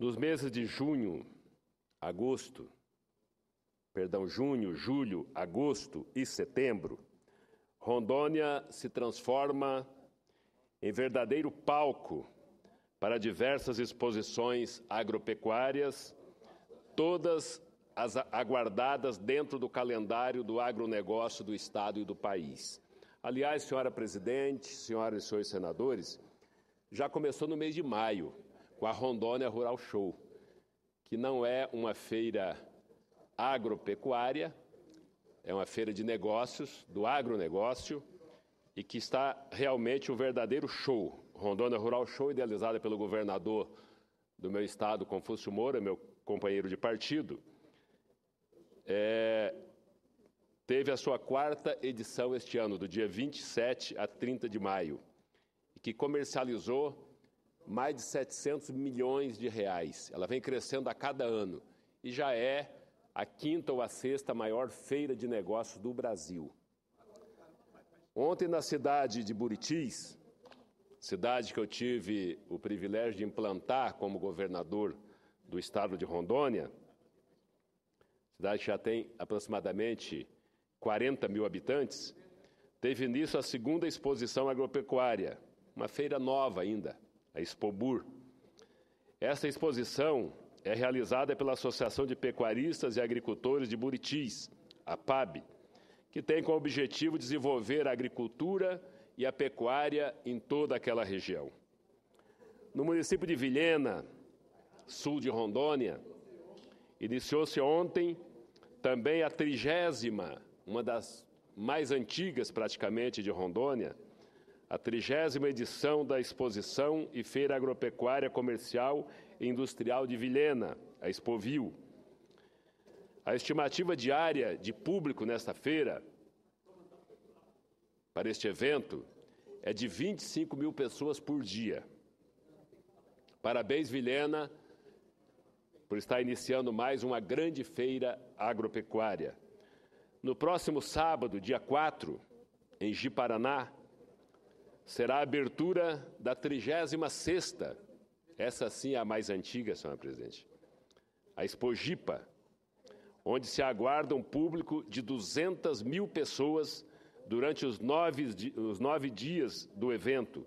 Nos meses de junho, agosto, perdão, junho, julho, agosto e setembro, Rondônia se transforma em verdadeiro palco para diversas exposições agropecuárias, todas as aguardadas dentro do calendário do agronegócio do Estado e do país. Aliás, senhora presidente, senhoras e senhores senadores, já começou no mês de maio com a Rondônia Rural Show, que não é uma feira agropecuária, é uma feira de negócios, do agronegócio, e que está realmente um verdadeiro show. Rondônia Rural Show, idealizada pelo governador do meu estado, Confúcio Moura, meu companheiro de partido, é, teve a sua quarta edição este ano, do dia 27 a 30 de maio, e que comercializou mais de 700 milhões de reais. Ela vem crescendo a cada ano e já é a quinta ou a sexta maior feira de negócios do Brasil. Ontem, na cidade de Buritis, cidade que eu tive o privilégio de implantar como governador do estado de Rondônia, cidade que já tem aproximadamente 40 mil habitantes, teve início a segunda exposição agropecuária, uma feira nova ainda, a Expobur. Essa exposição é realizada pela Associação de Pecuaristas e Agricultores de Buritis, a PAB, que tem como objetivo desenvolver a agricultura e a pecuária em toda aquela região. No município de Vilhena, sul de Rondônia, iniciou-se ontem também a trigésima, uma das mais antigas praticamente de Rondônia, a trigésima edição da Exposição e Feira Agropecuária Comercial e Industrial de Vilhena, a Expovil. A estimativa diária de público nesta feira, para este evento, é de 25 mil pessoas por dia. Parabéns, Vilhena, por estar iniciando mais uma grande feira agropecuária. No próximo sábado, dia 4, em Ji Paraná, será a abertura da 36ª, essa sim é a mais antiga, senhora presidente, a Expogipa, onde se aguarda um público de 200 mil pessoas durante os nove, os nove dias do evento,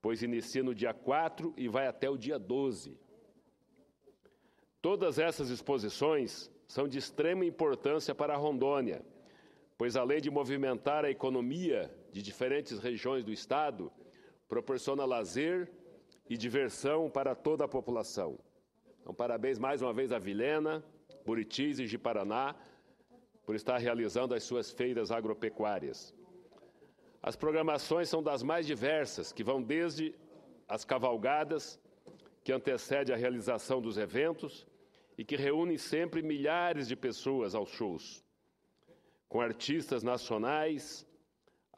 pois inicia no dia 4 e vai até o dia 12. Todas essas exposições são de extrema importância para a Rondônia, pois além de movimentar a economia de diferentes regiões do estado proporciona lazer e diversão para toda a população. Então, parabéns mais uma vez a Vilena, Buritis e Jiparaná por estar realizando as suas feiras agropecuárias. As programações são das mais diversas, que vão desde as cavalgadas, que antecede a realização dos eventos e que reúne sempre milhares de pessoas aos shows, com artistas nacionais,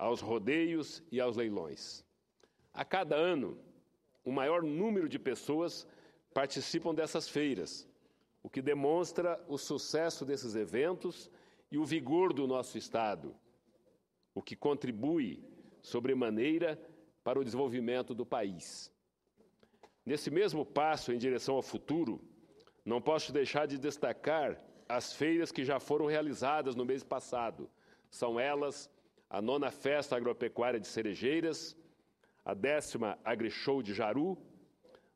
aos rodeios e aos leilões. A cada ano, o um maior número de pessoas participam dessas feiras, o que demonstra o sucesso desses eventos e o vigor do nosso Estado, o que contribui sobremaneira para o desenvolvimento do país. Nesse mesmo passo em direção ao futuro, não posso deixar de destacar as feiras que já foram realizadas no mês passado. São elas a nona Festa Agropecuária de Cerejeiras, a décima Agrishow de Jaru,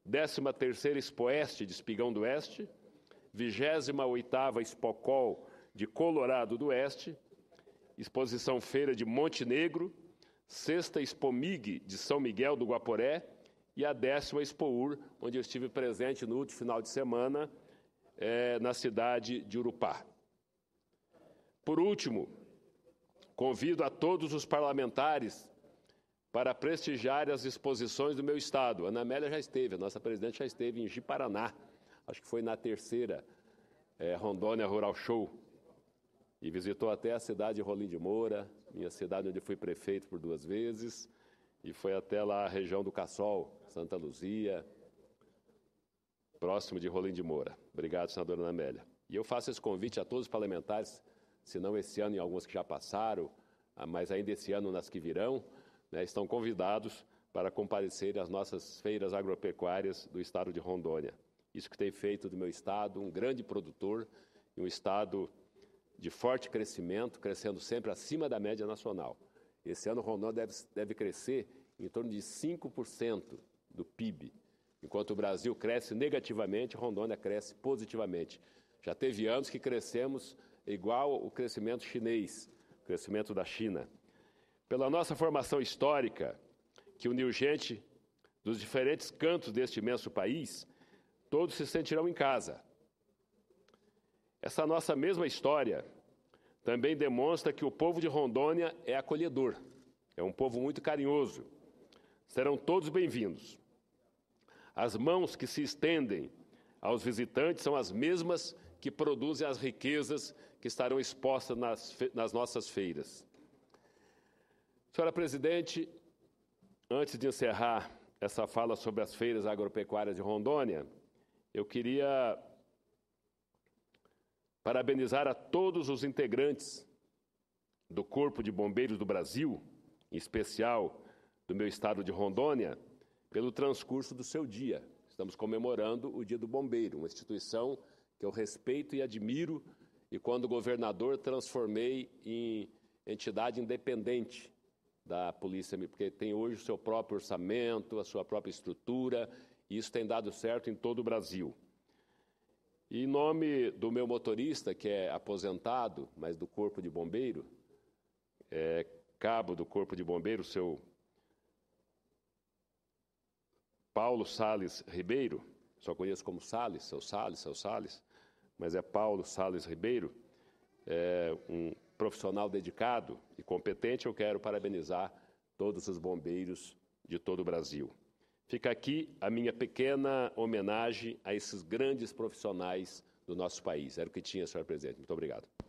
décima terceira Expoeste de Espigão do Oeste, vigésima oitava Expocol de Colorado do Oeste, Exposição Feira de Monte Negro, sexta Expomig de São Miguel do Guaporé e a décima Expour, onde eu estive presente no último final de semana, é, na cidade de Urupá. Por último, Convido a todos os parlamentares para prestigiar as exposições do meu estado. Ana Amélia já esteve, a nossa presidente já esteve em Jiparaná, acho que foi na terceira é, Rondônia Rural Show. E visitou até a cidade de Rolim de Moura, minha cidade onde fui prefeito por duas vezes, e foi até lá a região do Cassol, Santa Luzia, próximo de Rolim de Moura. Obrigado, senadora Ana Amélia. E eu faço esse convite a todos os parlamentares se não esse ano em algumas que já passaram, ah, mas ainda esse ano nas que virão, né, estão convidados para comparecer às nossas feiras agropecuárias do estado de Rondônia. Isso que tem feito do meu estado um grande produtor e um estado de forte crescimento, crescendo sempre acima da média nacional. Esse ano Rondônia deve, deve crescer em torno de 5% do PIB. Enquanto o Brasil cresce negativamente, Rondônia cresce positivamente. Já teve anos que crescemos igual o crescimento chinês, o crescimento da China. Pela nossa formação histórica, que uniu gente dos diferentes cantos deste imenso país, todos se sentirão em casa. Essa nossa mesma história também demonstra que o povo de Rondônia é acolhedor, é um povo muito carinhoso. Serão todos bem-vindos. As mãos que se estendem aos visitantes são as mesmas que produzem as riquezas que estarão expostas nas, nas nossas feiras. Senhora presidente, antes de encerrar essa fala sobre as feiras agropecuárias de Rondônia, eu queria parabenizar a todos os integrantes do Corpo de Bombeiros do Brasil, em especial do meu estado de Rondônia, pelo transcurso do seu dia. Estamos comemorando o Dia do Bombeiro, uma instituição que eu respeito e admiro, e quando governador transformei em entidade independente da polícia, porque tem hoje o seu próprio orçamento, a sua própria estrutura, e isso tem dado certo em todo o Brasil. E em nome do meu motorista, que é aposentado, mas do Corpo de Bombeiro, é cabo do Corpo de Bombeiro, seu Paulo Sales Ribeiro, só conheço como Sales, seu Sales, seu Sales, mas é Paulo Sales Ribeiro, é um profissional dedicado e competente. Eu quero parabenizar todos os bombeiros de todo o Brasil. Fica aqui a minha pequena homenagem a esses grandes profissionais do nosso país. Era o que tinha, senhor presidente. Muito obrigado.